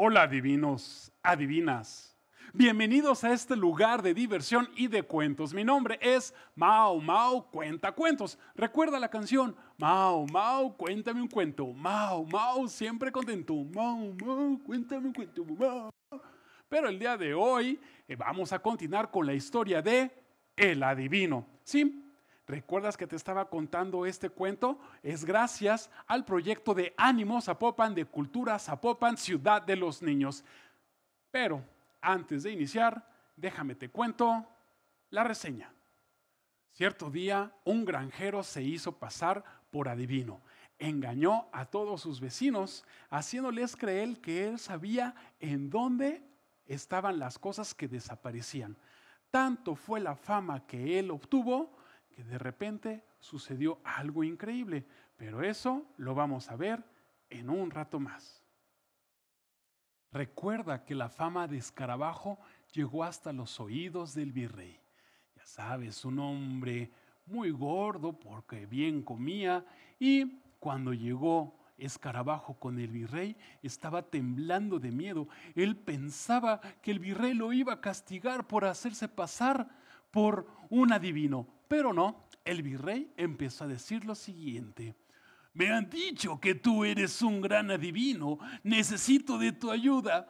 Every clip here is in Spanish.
Hola adivinos, adivinas. Bienvenidos a este lugar de diversión y de cuentos. Mi nombre es Mao Mao Cuenta Cuentos. Recuerda la canción Mao Mao Cuéntame un cuento. Mao Mao siempre contento. Mao Mao Cuéntame un cuento. Mao. Pero el día de hoy eh, vamos a continuar con la historia de El Adivino. Sí, ¿Recuerdas que te estaba contando este cuento? Es gracias al proyecto de Ánimo Zapopan, de Cultura Zapopan, Ciudad de los Niños. Pero antes de iniciar, déjame te cuento la reseña. Cierto día, un granjero se hizo pasar por adivino. Engañó a todos sus vecinos, haciéndoles creer que él sabía en dónde estaban las cosas que desaparecían. Tanto fue la fama que él obtuvo de repente sucedió algo increíble, pero eso lo vamos a ver en un rato más. Recuerda que la fama de Escarabajo llegó hasta los oídos del virrey. Ya sabes, un hombre muy gordo porque bien comía y cuando llegó Escarabajo con el virrey estaba temblando de miedo. Él pensaba que el virrey lo iba a castigar por hacerse pasar por un adivino, pero no, el virrey empezó a decir lo siguiente. Me han dicho que tú eres un gran adivino. Necesito de tu ayuda.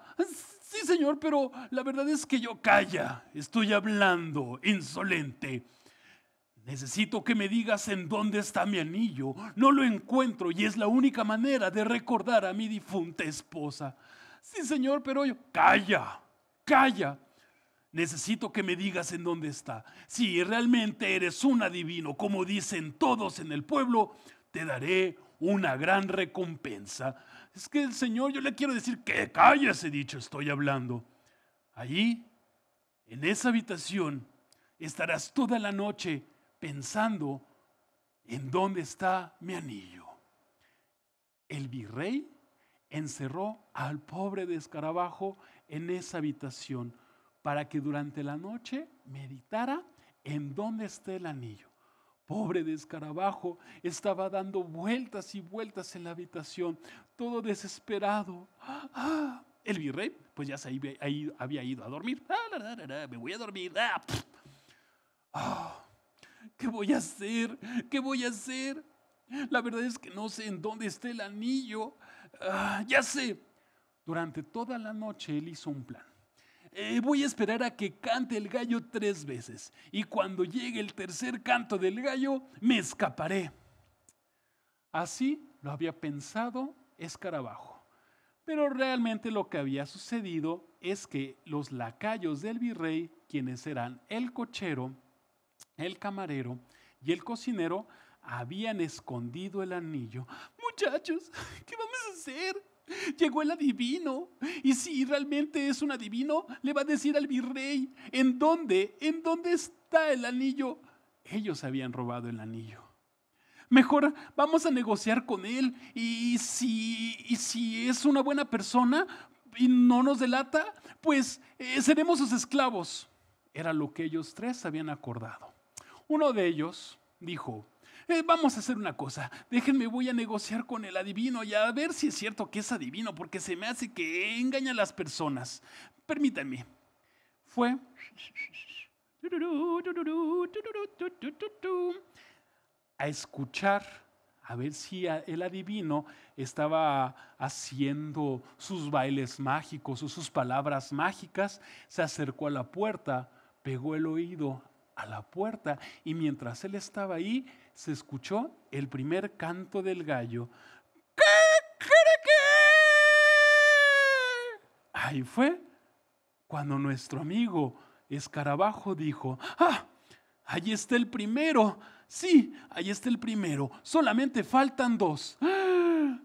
Sí, señor, pero la verdad es que yo calla. Estoy hablando, insolente. Necesito que me digas en dónde está mi anillo. No lo encuentro y es la única manera de recordar a mi difunta esposa. Sí, señor, pero yo... Calla, calla necesito que me digas en dónde está. Si realmente eres un adivino, como dicen todos en el pueblo, te daré una gran recompensa. Es que el Señor, yo le quiero decir que cállese dicho, estoy hablando. Allí, en esa habitación, estarás toda la noche pensando en dónde está mi anillo. El virrey encerró al pobre de escarabajo en esa habitación para que durante la noche meditara en dónde está el anillo. Pobre de escarabajo, estaba dando vueltas y vueltas en la habitación, todo desesperado. ¡Ah! El virrey, pues ya se había ido a dormir. Ah, me voy a dormir. Ah, ¿Qué voy a hacer? ¿Qué voy a hacer? La verdad es que no sé en dónde está el anillo. ya sé. Durante toda la noche él hizo un plan. Eh, voy a esperar a que cante el gallo tres veces. Y cuando llegue el tercer canto del gallo, me escaparé. Así lo había pensado Escarabajo. Pero realmente lo que había sucedido es que los lacayos del virrey, quienes eran el cochero, el camarero y el cocinero, habían escondido el anillo. Muchachos, ¿qué vamos a hacer? Llegó el adivino. Y si realmente es un adivino, le va a decir al virrey, ¿en dónde? ¿En dónde está el anillo? Ellos habían robado el anillo. Mejor vamos a negociar con él y si, si es una buena persona y no nos delata, pues eh, seremos sus esclavos. Era lo que ellos tres habían acordado. Uno de ellos dijo, eh, vamos a hacer una cosa, déjenme, voy a negociar con el adivino y a ver si es cierto que es adivino, porque se me hace que engaña a las personas. Permítanme. Fue... a escuchar, a ver si el adivino estaba haciendo sus bailes mágicos o sus palabras mágicas, se acercó a la puerta, pegó el oído a la puerta y mientras él estaba ahí se escuchó el primer canto del gallo. Ahí fue cuando nuestro amigo escarabajo dijo, ¡ah! ¡Ahí está el primero. Sí, ahí está el primero. Solamente faltan dos. ¡Ah!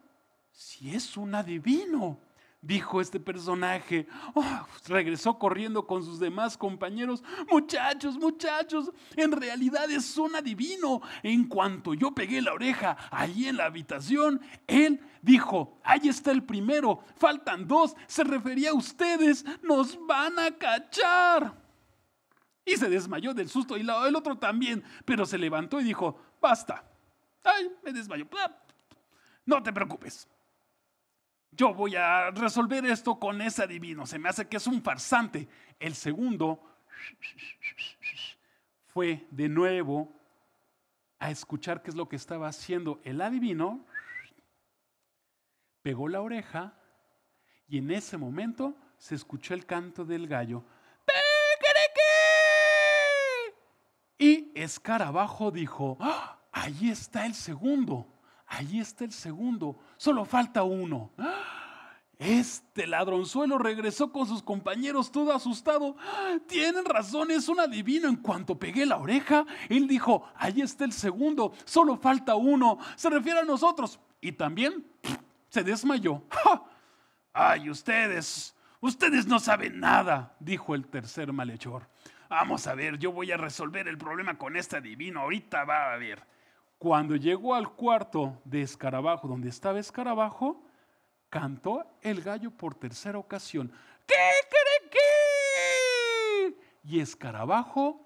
Si es un adivino dijo este personaje. Oh, regresó corriendo con sus demás compañeros. Muchachos, muchachos, en realidad es un adivino. En cuanto yo pegué la oreja allí en la habitación, él dijo, ahí está el primero, faltan dos, se refería a ustedes, nos van a cachar. Y se desmayó del susto y lado el otro también, pero se levantó y dijo, basta. Ay, me desmayo. Ah, no te preocupes yo voy a resolver esto con ese adivino. Se me hace que es un farsante. El segundo fue de nuevo a escuchar qué es lo que estaba haciendo el adivino. Pegó la oreja y en ese momento se escuchó el canto del gallo. Y escarabajo dijo, ¡Ah! ahí está el segundo. Allí está el segundo, solo falta uno. ¡Ah! Este ladronzuelo regresó con sus compañeros todo asustado. ¡Ah! Tienen razón, es un adivino. En cuanto pegué la oreja, él dijo, ahí está el segundo, solo falta uno. Se refiere a nosotros. Y también se desmayó. ¡Ay, ustedes! Ustedes no saben nada, dijo el tercer malhechor. Vamos a ver, yo voy a resolver el problema con este adivino. Ahorita va a ver. Cuando llegó al cuarto de escarabajo, donde estaba escarabajo, cantó el gallo por tercera ocasión. ¿Qué cree que? Y escarabajo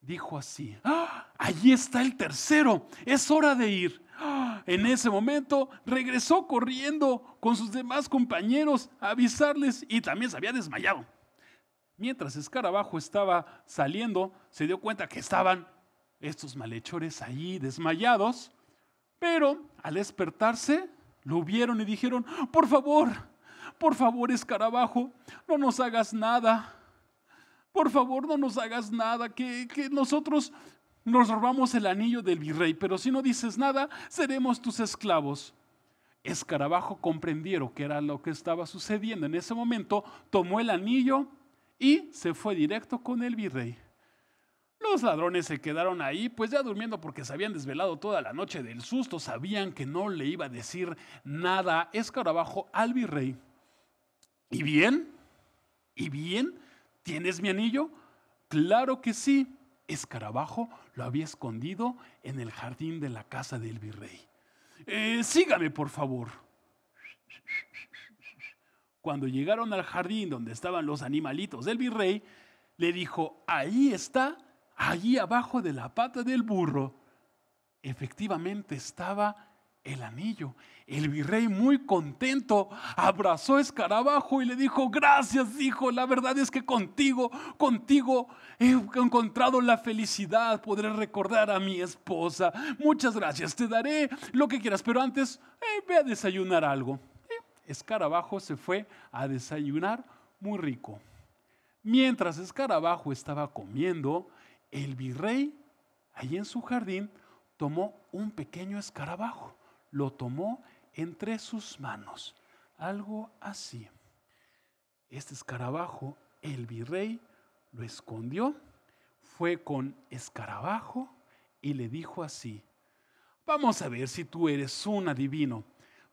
dijo así, ¡Ah! allí está el tercero, es hora de ir. ¡Ah! En ese momento regresó corriendo con sus demás compañeros a avisarles y también se había desmayado. Mientras Escarabajo estaba saliendo, se dio cuenta que estaban estos malhechores ahí desmayados, pero al despertarse lo vieron y dijeron, por favor, por favor escarabajo, no nos hagas nada, por favor no nos hagas nada, que, que nosotros nos robamos el anillo del virrey, pero si no dices nada, seremos tus esclavos. Escarabajo comprendieron que era lo que estaba sucediendo en ese momento, tomó el anillo y se fue directo con el virrey ladrones se quedaron ahí, pues ya durmiendo porque se habían desvelado toda la noche del susto, sabían que no le iba a decir nada escarabajo al virrey. ¿Y bien? ¿Y bien? ¿Tienes mi anillo? Claro que sí. Escarabajo lo había escondido en el jardín de la casa del virrey. Eh, sígame, por favor. Cuando llegaron al jardín donde estaban los animalitos del virrey, le dijo, ahí está allí abajo de la pata del burro, efectivamente estaba el anillo. El virrey muy contento abrazó a Escarabajo y le dijo, gracias hijo, la verdad es que contigo, contigo he encontrado la felicidad, podré recordar a mi esposa. Muchas gracias, te daré lo que quieras, pero antes voy eh, ve a desayunar algo. Eh, escarabajo se fue a desayunar muy rico. Mientras Escarabajo estaba comiendo, el virrey, allí en su jardín, tomó un pequeño escarabajo, lo tomó entre sus manos, algo así. Este escarabajo, el virrey lo escondió, fue con escarabajo y le dijo así, vamos a ver si tú eres un adivino,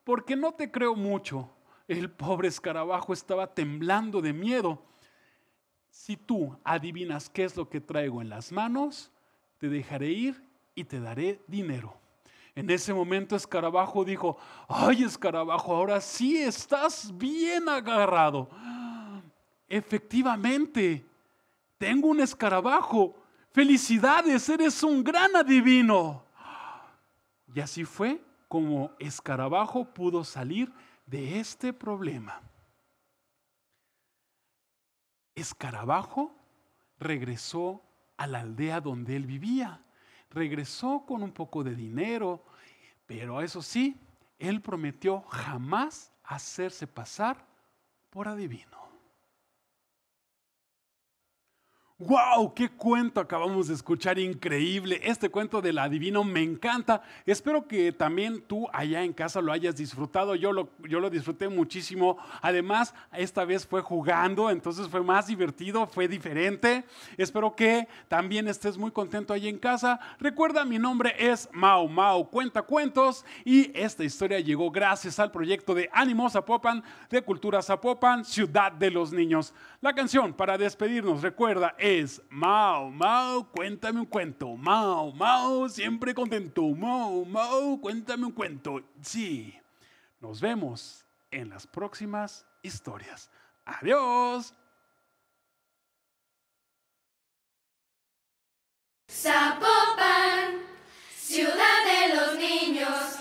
porque no te creo mucho. El pobre escarabajo estaba temblando de miedo si tú adivinas qué es lo que traigo en las manos, te dejaré ir y te daré dinero. En ese momento Escarabajo dijo, ay Escarabajo, ahora sí estás bien agarrado. Efectivamente, tengo un escarabajo. Felicidades, eres un gran adivino. Y así fue como Escarabajo pudo salir de este problema. Escarabajo regresó a la aldea donde él vivía. Regresó con un poco de dinero, pero eso sí, él prometió jamás hacerse pasar por adivino. ¡Wow! ¡Qué cuento acabamos de escuchar! Increíble. Este cuento del adivino me encanta. Espero que también tú allá en casa lo hayas disfrutado. Yo lo, yo lo disfruté muchísimo. Además, esta vez fue jugando, entonces fue más divertido, fue diferente. Espero que también estés muy contento allá en casa. Recuerda, mi nombre es Mao Mao Cuenta Cuentos y esta historia llegó gracias al proyecto de Ánimo Zapopan, de Cultura Zapopan, Ciudad de los Niños. La canción para despedirnos, recuerda, es... Mau, Mao, Mao, cuéntame un cuento. Mao, Mao, siempre contento. Mao, Mao, cuéntame un cuento. Sí, nos vemos en las próximas historias. Adiós. Zapopan, ciudad de los niños.